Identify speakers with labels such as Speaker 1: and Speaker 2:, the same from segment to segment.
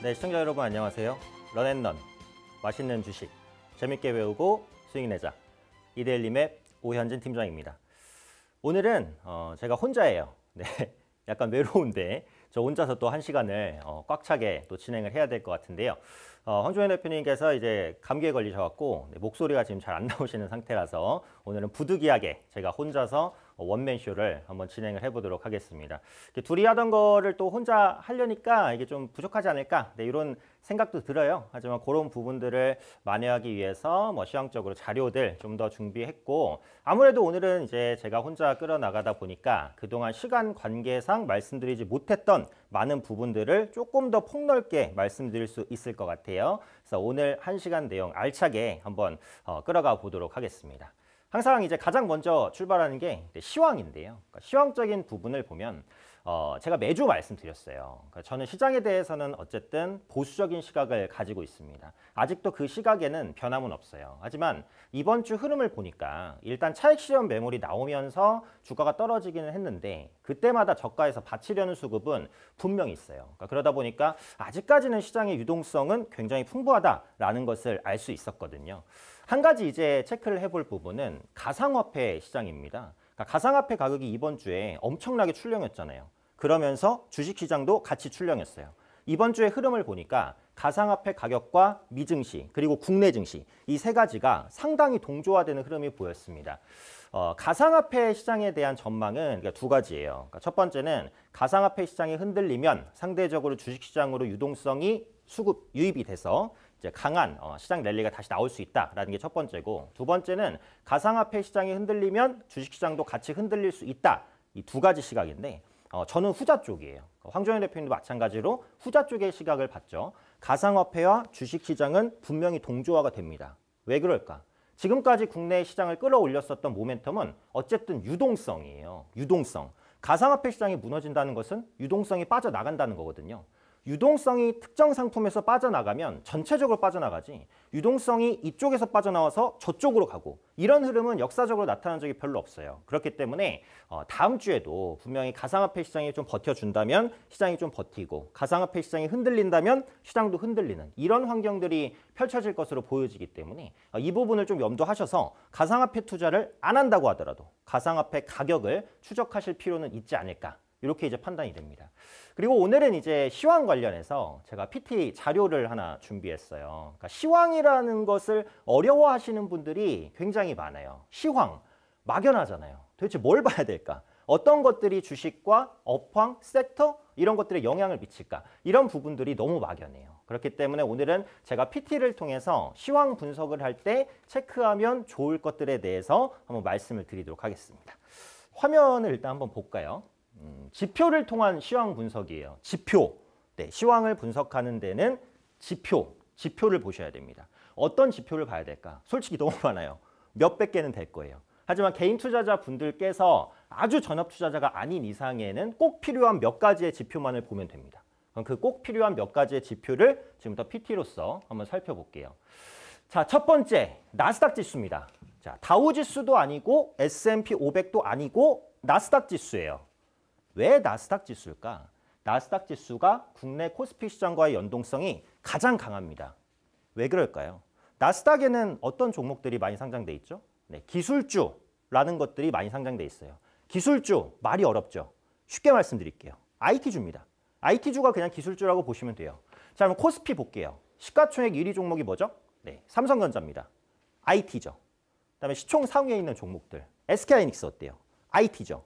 Speaker 1: 네, 시청자 여러분 안녕하세요. 런앤런, 맛있는 주식, 재밌게 배우고 수익내자. 이데일리 맵 오현진 팀장입니다. 오늘은 어, 제가 혼자예요. 네, 약간 외로운데 저 혼자서 또 한 시간을 어, 꽉 차게 또 진행을 해야 될 것 같은데요. 어, 황종현 대표님께서 이제 감기에 걸리셔갖고 네, 목소리가 지금 잘 안 나오시는 상태라서 오늘은 부득이하게 제가 혼자서 원맨쇼를 한번 진행을 해보도록 하겠습니다. 둘이 하던 거를 또 혼자 하려니까 이게 좀 부족하지 않을까 네, 이런 생각도 들어요. 하지만 그런 부분들을 만회하기 위해서 뭐 시황적으로 자료들 좀 더 준비했고 아무래도 오늘은 이제 제가 혼자 끌어나가다 보니까 그동안 시간 관계상 말씀드리지 못했던 많은 부분들을 조금 더 폭넓게 말씀드릴 수 있을 것 같아요. 그래서 오늘 1시간 내용 알차게 한번 어, 끌어가 보도록 하겠습니다. 항상 이제 가장 먼저 출발하는 게 시황인데요. 그러니까 시황적인 부분을 보면 어, 제가 매주 말씀드렸어요. 그러니까 저는 시장에 대해서는 어쨌든 보수적인 시각을 가지고 있습니다. 아직도 그 시각에는 변함은 없어요. 하지만 이번 주 흐름을 보니까 일단 차익 실현 매물이 나오면서 주가가 떨어지기는 했는데 그때마다 저가에서 받치려는 수급은 분명히 있어요. 그러 그러니까 그러다 보니까 아직까지는 시장의 유동성은 굉장히 풍부하다라는 것을 알 수 있었거든요. 한 가지 이제 체크를 해볼 부분은 가상화폐 시장입니다. 그러니까 가상화폐 가격이 이번 주에 엄청나게 출렁였잖아요. 그러면서 주식시장도 같이 출렁였어요. 이번 주의 흐름을 보니까 가상화폐 가격과 미증시 그리고 국내 증시 이 세 가지가 상당히 동조화되는 흐름이 보였습니다. 어, 가상화폐 시장에 대한 전망은 그러니까 두 가지예요. 그러니까 첫 번째는 가상화폐 시장이 흔들리면 상대적으로 주식시장으로 유동성이 수급 유입이 돼서 이제 강한 어, 시장 랠리가 다시 나올 수 있다라는 게 첫 번째고 두 번째는 가상화폐 시장이 흔들리면 주식시장도 같이 흔들릴 수 있다. 이 두 가지 시각인데 어, 저는 후자 쪽이에요. 그러니까 황정현 대표님도 마찬가지로 후자 쪽의 시각을 봤죠. 가상화폐와 주식시장은 분명히 동조화가 됩니다. 왜 그럴까? 지금까지 국내 시장을 끌어올렸었던 모멘텀은 어쨌든 유동성이에요. 유동성. 가상화폐 시장이 무너진다는 것은 유동성이 빠져나간다는 거거든요. 유동성이 특정 상품에서 빠져나가면 전체적으로 빠져나가지 유동성이 이쪽에서 빠져나와서 저쪽으로 가고 이런 흐름은 역사적으로 나타난 적이 별로 없어요. 그렇기 때문에 어, 다음 주에도 분명히 가상화폐 시장이 좀 버텨준다면 시장이 좀 버티고 가상화폐 시장이 흔들린다면 시장도 흔들리는 이런 환경들이 펼쳐질 것으로 보여지기 때문에 어, 이 부분을 좀 염두하셔서 가상화폐 투자를 안 한다고 하더라도 가상화폐 가격을 추적하실 필요는 있지 않을까 이렇게 이제 판단이 됩니다. 그리고 오늘은 이제 시황 관련해서 제가 PT 자료를 하나 준비했어요. 그러니까 시황이라는 것을 어려워하시는 분들이 굉장히 많아요. 시황, 막연하잖아요. 도대체 뭘 봐야 될까? 어떤 것들이 주식과 업황, 섹터 이런 것들에 영향을 미칠까? 이런 부분들이 너무 막연해요. 그렇기 때문에 오늘은 제가 PT를 통해서 시황 분석을 할 때 체크하면 좋을 것들에 대해서 한번 말씀을 드리도록 하겠습니다. 화면을 일단 한번 볼까요? 지표를 통한 시황 분석이에요. 지표. 네, 시황을 분석하는 데는 지표, 지표를 보셔야 됩니다. 어떤 지표를 봐야 될까? 솔직히 너무 많아요. 몇백 개는 될 거예요. 하지만 개인 투자자 분들께서 아주 전업 투자자가 아닌 이상에는 꼭 필요한 몇 가지의 지표만을 보면 됩니다. 그럼 그 꼭 필요한 몇 가지의 지표를 지금부터 PT로서 한번 살펴볼게요. 자, 첫 번째, 나스닥 지수입니다. 자, 다우 지수도 아니고 S&P 500도 아니고 나스닥 지수예요. 왜 나스닥 지수일까? 나스닥 지수가 국내 코스피 시장과의 연동성이 가장 강합니다. 왜 그럴까요? 나스닥에는 어떤 종목들이 많이 상장돼 있죠? 네, 기술주라는 것들이 많이 상장돼 있어요. 기술주 말이 어렵죠. 쉽게 말씀드릴게요. IT주입니다. IT주가 그냥 기술주라고 보시면 돼요. 자, 그럼 코스피 볼게요. 시가총액 1위 종목이 뭐죠? 네, 삼성전자입니다. IT죠. 그다음에 시총 상위에 있는 종목들. SK하이닉스 어때요? IT죠.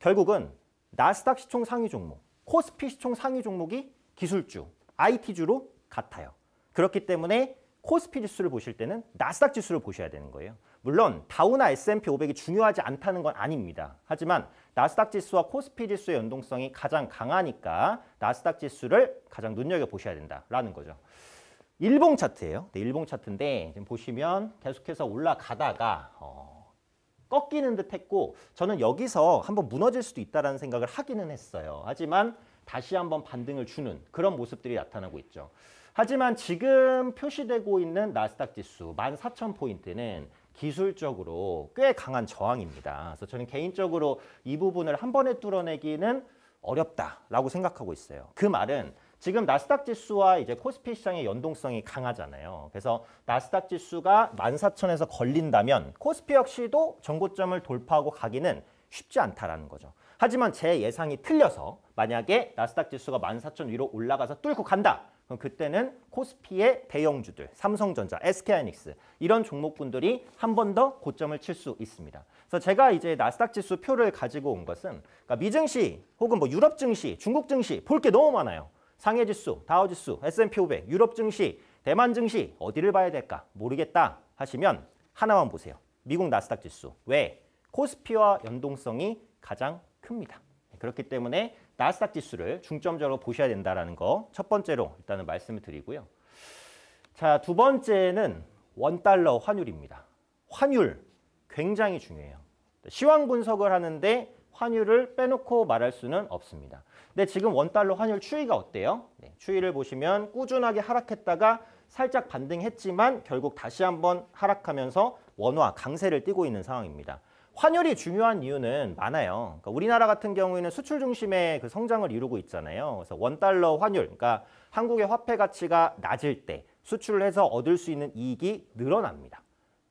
Speaker 1: 결국은 나스닥 시총 상위 종목, 코스피 시총 상위 종목이 기술주, IT주로 같아요. 그렇기 때문에 코스피 지수를 보실 때는 나스닥 지수를 보셔야 되는 거예요. 물론 다우나 S&P 500이 중요하지 않다는 건 아닙니다. 하지만 나스닥 지수와 코스피 지수의 연동성이 가장 강하니까 나스닥 지수를 가장 눈여겨보셔야 된다라는 거죠. 일봉 차트예요. 네, 일봉 차트인데 지금 보시면 계속해서 올라가다가 어, 꺾이는 듯 했고 저는 여기서 한번 무너질 수도 있다는 생각을 하기는 했어요. 하지만 다시 한번 반등을 주는 그런 모습들이 나타나고 있죠. 하지만 지금 표시되고 있는 나스닥 지수 14,000포인트는 기술적으로 꽤 강한 저항입니다. 그래서 저는 개인적으로 이 부분을 한 번에 뚫어내기는 어렵다라고 생각하고 있어요. 그 말은 지금 나스닥 지수와 이제 코스피 시장의 연동성이 강하잖아요. 그래서 나스닥 지수가 14,000에서 걸린다면 코스피 역시도 전고점을 돌파하고 가기는 쉽지 않다라는 거죠. 하지만 제 예상이 틀려서 만약에 나스닥 지수가 14,000 위로 올라가서 뚫고 간다. 그럼 그때는 코스피의 대형주들, 삼성전자, SK하이닉스 이런 종목분들이 한 번 더 고점을 칠 수 있습니다. 그래서 제가 이제 나스닥 지수 표를 가지고 온 것은 그러니까 미증시 혹은 뭐 유럽 증시, 중국 증시 볼 게 너무 많아요. 상해 지수, 다우 지수, S&P 500, 유럽 증시, 대만 증시 어디를 봐야 될까? 모르겠다 하시면 하나만 보세요. 미국 나스닥 지수. 왜? 코스피와 연동성이 가장 큽니다. 네, 그렇기 때문에 나스닥 지수를 중점적으로 보셔야 된다는 거 첫 번째로 일단은 말씀을 드리고요. 자, 두 번째는 원달러 환율입니다. 환율 굉장히 중요해요. 시황 분석을 하는데 환율을 빼놓고 말할 수는 없습니다. 근데 지금 원달러 환율 추이가 어때요? 네, 추이를 보시면 꾸준하게 하락했다가 살짝 반등했지만 결국 다시 한번 하락하면서 원화 강세를 띠고 있는 상황입니다. 환율이 중요한 이유는 많아요. 그러니까 우리나라 같은 경우에는 수출 중심의 그 성장을 이루고 있잖아요. 그래서 원달러 환율, 그러니까 한국의 화폐 가치가 낮을 때 수출을 해서 얻을 수 있는 이익이 늘어납니다.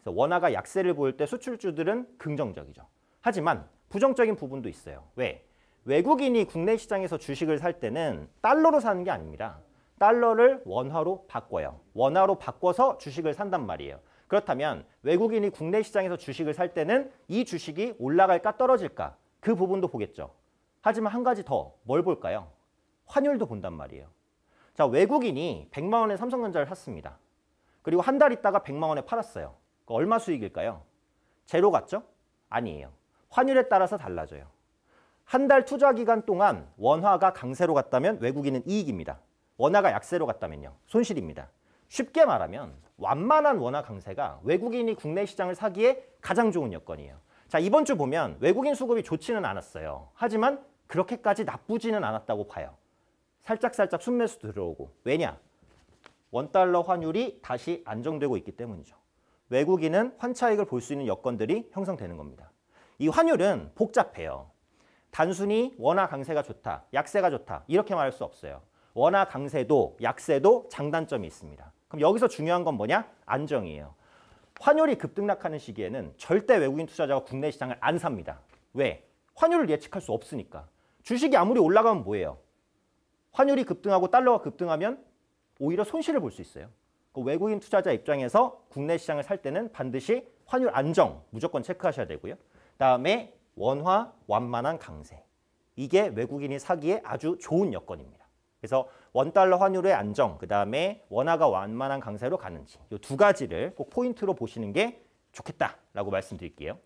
Speaker 1: 그래서 원화가 약세를 보일 때 수출주들은 긍정적이죠. 하지만 부정적인 부분도 있어요. 왜? 외국인이 국내 시장에서 주식을 살 때는 달러로 사는 게 아닙니다. 달러를 원화로 바꿔요. 원화로 바꿔서 주식을 산단 말이에요. 그렇다면 외국인이 국내 시장에서 주식을 살 때는 이 주식이 올라갈까 떨어질까 그 부분도 보겠죠. 하지만 한 가지 더 뭘 볼까요? 환율도 본단 말이에요. 자 외국인이 100만 원에 삼성전자를 샀습니다. 그리고 한 달 있다가 100만 원에 팔았어요. 얼마 수익일까요? 제로 같죠? 아니에요. 환율에 따라서 달라져요. 한달 투자 기간 동안 원화가 강세로 갔다면 외국인은 이익입니다. 원화가 약세로 갔다면요. 손실입니다. 쉽게 말하면 완만한 원화 강세가 외국인이 국내 시장을 사기에 가장 좋은 여건이에요. 자 이번 주 보면 외국인 수급이 좋지는 않았어요. 하지만 그렇게까지 나쁘지는 않았다고 봐요. 살짝살짝 순매수 들어오고 왜냐? 원달러 환율이 다시 안정되고 있기 때문이죠. 외국인은 환차익을 볼 수 있는 여건들이 형성되는 겁니다. 이 환율은 복잡해요. 단순히 원화 강세가 좋다, 약세가 좋다 이렇게 말할 수 없어요. 원화 강세도 약세도 장단점이 있습니다. 그럼 여기서 중요한 건 뭐냐? 안정이에요. 환율이 급등락하는 시기에는 절대 외국인 투자자가 국내 시장을 안 삽니다. 왜? 환율을 예측할 수 없으니까. 주식이 아무리 올라가면 뭐예요? 환율이 급등하고 달러가 급등하면 오히려 손실을 볼 수 있어요. 그 외국인 투자자 입장에서 국내 시장을 살 때는 반드시 환율 안정 무조건 체크하셔야 되고요. 그 다음에 원화, 완만한 강세. 이게 외국인이 사기에 아주 좋은 여건입니다. 그래서 원달러 환율의 안정, 그 다음에 원화가 완만한 강세로 가는지 이 두 가지를 꼭 포인트로 보시는 게 좋겠다라고 말씀드릴게요.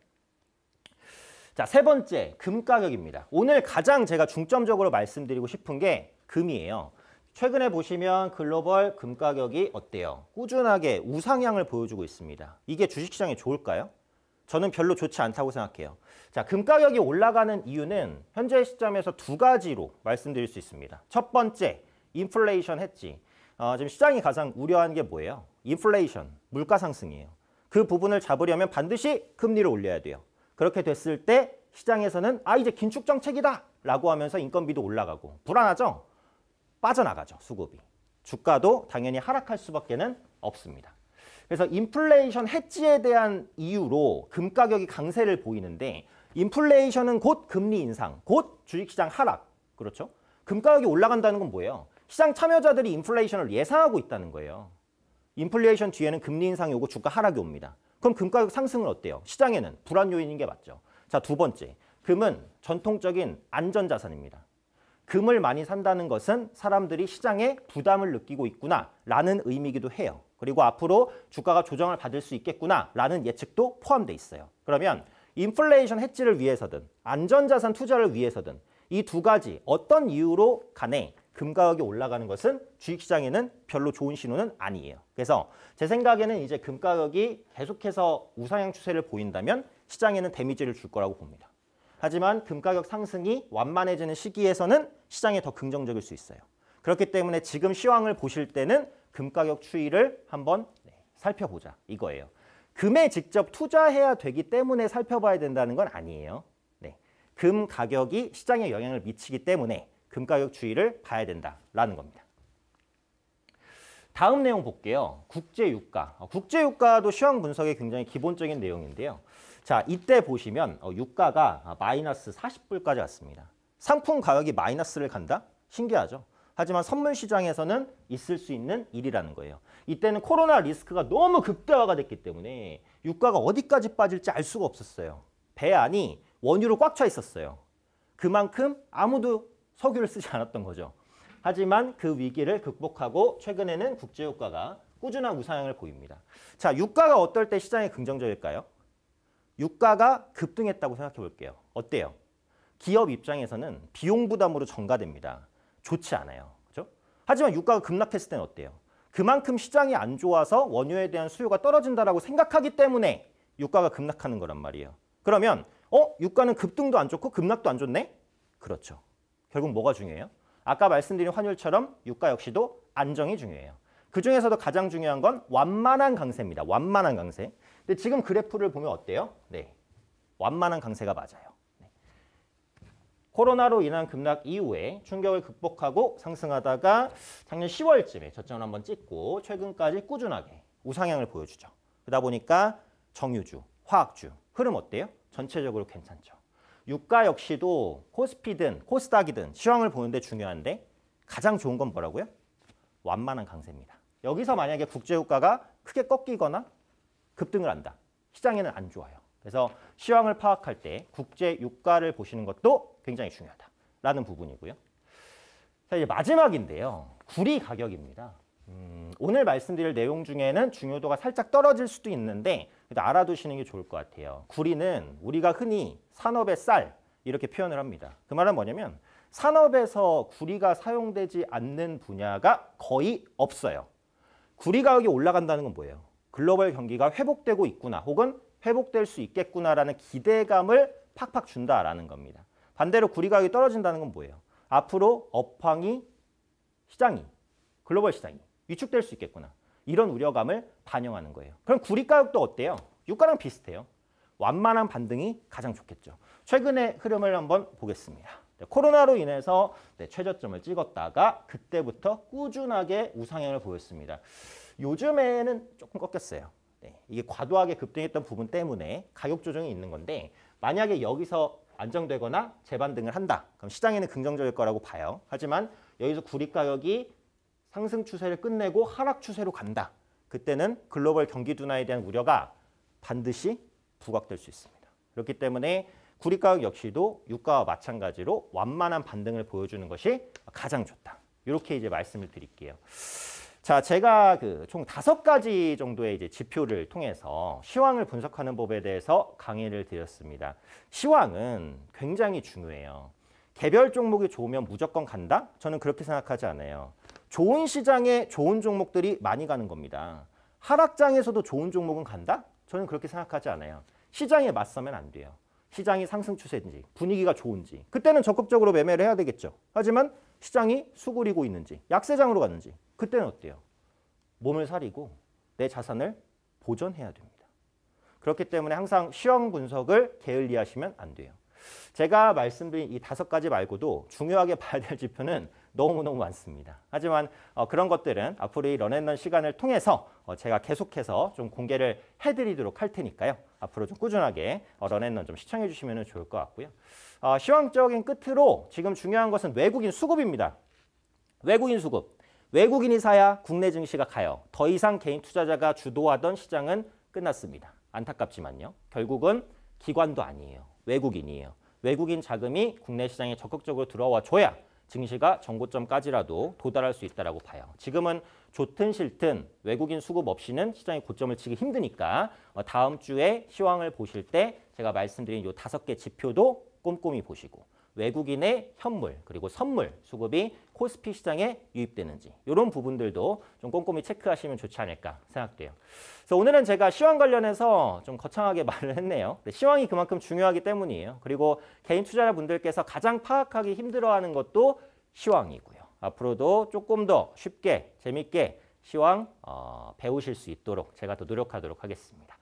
Speaker 1: 자, 세 번째, 금 가격입니다. 오늘 가장 제가 중점적으로 말씀드리고 싶은 게 금이에요. 최근에 보시면 글로벌 금 가격이 어때요? 꾸준하게 우상향을 보여주고 있습니다. 이게 주식시장에 좋을까요? 저는 별로 좋지 않다고 생각해요. 자, 금 가격이 올라가는 이유는 현재 시점에서 두 가지로 말씀드릴 수 있습니다. 첫 번째, 인플레이션 했지. 어, 지금 시장이 가장 우려하는 게 뭐예요? 인플레이션, 물가 상승이에요. 그 부분을 잡으려면 반드시 금리를 올려야 돼요. 그렇게 됐을 때 시장에서는 아 이제 긴축 정책이다 라고 하면서 인건비도 올라가고 불안하죠? 빠져나가죠 수급이. 주가도 당연히 하락할 수밖에 는 없습니다. 그래서 인플레이션 해지에 대한 이유로 금 가격이 강세를 보이는데 인플레이션은 곧 금리 인상, 곧 주식시장 하락, 그렇죠? 금 가격이 올라간다는 건 뭐예요? 시장 참여자들이 인플레이션을 예상하고 있다는 거예요. 인플레이션 뒤에는 금리 인상이 오고 주가 하락이 옵니다. 그럼 금 가격 상승은 어때요? 시장에는 불안 요인인 게 맞죠. 자, 두 번째. 금은 전통적인 안전자산입니다. 금을 많이 산다는 것은 사람들이 시장에 부담을 느끼고 있구나라는 의미이기도 해요. 그리고 앞으로 주가가 조정을 받을 수 있겠구나라는 예측도 포함돼 있어요. 그러면 인플레이션 해지를 위해서든 안전자산 투자를 위해서든 이 두 가지 어떤 이유로 간에 금 가격이 올라가는 것은 주식시장에는 별로 좋은 신호는 아니에요. 그래서 제 생각에는 이제 금 가격이 계속해서 우상향 추세를 보인다면 시장에는 데미지를 줄 거라고 봅니다. 하지만 금 가격 상승이 완만해지는 시기에서는 시장에 더 긍정적일 수 있어요. 그렇기 때문에 지금 시황을 보실 때는 금 가격 추이를 한번 살펴보자 이거예요. 금에 직접 투자해야 되기 때문에 살펴봐야 된다는 건 아니에요. 네. 금 가격이 시장에 영향을 미치기 때문에 금 가격 추이를 봐야 된다라는 겁니다. 다음 내용 볼게요. 국제유가. 어, 국제유가도 시황 분석에 굉장히 기본적인 내용인데요. 자, 이때 보시면 어, 유가가 마이너스 40불까지 왔습니다. 상품 가격이 마이너스를 간다? 신기하죠? 하지만 선물 시장에서는 있을 수 있는 일이라는 거예요. 이때는 코로나 리스크가 너무 극대화가 됐기 때문에 유가가 어디까지 빠질지 알 수가 없었어요. 배 안이 원유로 꽉 차 있었어요. 그만큼 아무도 석유를 쓰지 않았던 거죠. 하지만 그 위기를 극복하고 최근에는 국제유가가 꾸준한 우상향을 보입니다. 자, 유가가 어떨 때시장이 긍정적일까요? 유가가 급등했다고 생각해 볼게요. 어때요? 기업 입장에서는 비용 부담으로 전가됩니다. 좋지 않아요. 그죠? 하지만 유가가 급락했을 때는 어때요? 그만큼 시장이 안 좋아서 원유에 대한 수요가 떨어진다라고 생각하기 때문에 유가가 급락하는 거란 말이에요. 그러면 어? 유가는 급등도 안 좋고 급락도 안 좋네? 그렇죠. 결국 뭐가 중요해요? 아까 말씀드린 환율처럼 유가 역시도 안정이 중요해요. 그중에서도 가장 중요한 건 완만한 강세입니다. 완만한 강세. 근데 지금 그래프를 보면 어때요? 네. 완만한 강세가 맞아요. 코로나로 인한 급락 이후에 충격을 극복하고 상승하다가 작년 10월쯤에 저점을 한번 찍고 최근까지 꾸준하게 우상향을 보여주죠. 그러다 보니까 정유주, 화학주 흐름 어때요? 전체적으로 괜찮죠. 유가 역시도 코스피든 코스닥이든 시황을 보는데 중요한데 가장 좋은 건 뭐라고요? 완만한 강세입니다. 여기서 만약에 국제유가가 크게 꺾이거나 급등을 한다. 시장에는 안 좋아요. 그래서 시황을 파악할 때 국제유가를 보시는 것도 굉장히 중요하다라는 부분이고요. 자, 이제 마지막인데요. 구리 가격입니다. 음, 오늘 말씀드릴 내용 중에는 중요도가 살짝 떨어질 수도 있는데 알아두시는 게 좋을 것 같아요. 구리는 우리가 흔히 산업의 쌀 이렇게 표현을 합니다. 그 말은 뭐냐면 산업에서 구리가 사용되지 않는 분야가 거의 없어요. 구리 가격이 올라간다는 건 뭐예요? 글로벌 경기가 회복되고 있구나 혹은 회복될 수 있겠구나라는 기대감을 팍팍 준다라는 겁니다. 반대로 구리 가격이 떨어진다는 건 뭐예요? 앞으로 업황이 시장이 글로벌 시장이 위축될 수 있겠구나. 이런 우려감을 반영하는 거예요. 그럼 구리 가격도 어때요? 유가랑 비슷해요. 완만한 반등이 가장 좋겠죠. 최근의 흐름을 한번 보겠습니다. 네, 코로나로 인해서 네, 최저점을 찍었다가 그때부터 꾸준하게 우상향을 보였습니다. 요즘에는 조금 꺾였어요. 네, 이게 과도하게 급등했던 부분 때문에 가격 조정이 있는 건데 만약에 여기서 안정되거나 재반등을 한다. 그럼 시장에는 긍정적일 거라고 봐요. 하지만 여기서 구리 가격이 상승 추세를 끝내고 하락 추세로 간다. 그때는 글로벌 경기 둔화에 대한 우려가 반드시 부각될 수 있습니다. 그렇기 때문에 구리 가격 역시도 유가와 마찬가지로 완만한 반등을 보여주는 것이 가장 좋다. 이렇게 이제 말씀을 드릴게요. 자, 제가 그 총 다섯 가지 정도의 이제 지표를 통해서 시황을 분석하는 법에 대해서 강의를 드렸습니다. 시황은 굉장히 중요해요. 개별 종목이 좋으면 무조건 간다? 저는 그렇게 생각하지 않아요. 좋은 시장에 좋은 종목들이 많이 가는 겁니다. 하락장에서도 좋은 종목은 간다? 저는 그렇게 생각하지 않아요. 시장에 맞서면 안 돼요. 시장이 상승 추세인지 분위기가 좋은지 그때는 적극적으로 매매를 해야 되겠죠. 하지만 시장이 수그리고 있는지 약세장으로 갔는지 그때는 어때요? 몸을 사리고 내 자산을 보존해야 됩니다. 그렇기 때문에 항상 시험 분석을 게을리하시면 안 돼요. 제가 말씀드린 이 다섯 가지 말고도 중요하게 봐야 될 지표는 너무너무 많습니다. 하지만 어, 그런 것들은 앞으로 이 런앤런 시간을 통해서 어, 제가 계속해서 좀 공개를 해드리도록 할 테니까요. 앞으로 좀 꾸준하게 어, 런앤런 좀 시청해 주시면 좋을 것 같고요. 어, 시황적인 끝으로 지금 중요한 것은 외국인 수급입니다. 외국인 수급. 외국인이 사야 국내 증시가 가요. 더 이상 개인 투자자가 주도하던 시장은 끝났습니다. 안타깝지만요. 결국은 기관도 아니에요. 외국인이에요. 외국인 자금이 국내 시장에 적극적으로 들어와 줘야 증시가 정고점까지라도 도달할 수 있다라고 봐요. 지금은 좋든 싫든 외국인 수급 없이는 시장의 고점을 치기 힘드니까 어, 다음 주에 시황을 보실 때 제가 말씀드린 요 다섯 개 지표도 꼼꼼히 보시고 외국인의 현물 그리고 선물 수급이 코스피 시장에 유입되는지 이런 부분들도 좀 꼼꼼히 체크하시면 좋지 않을까 생각돼요. 그래서 오늘은 제가 시황 관련해서 좀 거창하게 말을 했네요. 시황이 그만큼 중요하기 때문이에요. 그리고 개인 투자자분들께서 가장 파악하기 힘들어하는 것도 시황이고요. 앞으로도 조금 더 쉽게 재밌게 시황 어, 배우실 수 있도록 제가 더 노력하도록 하겠습니다.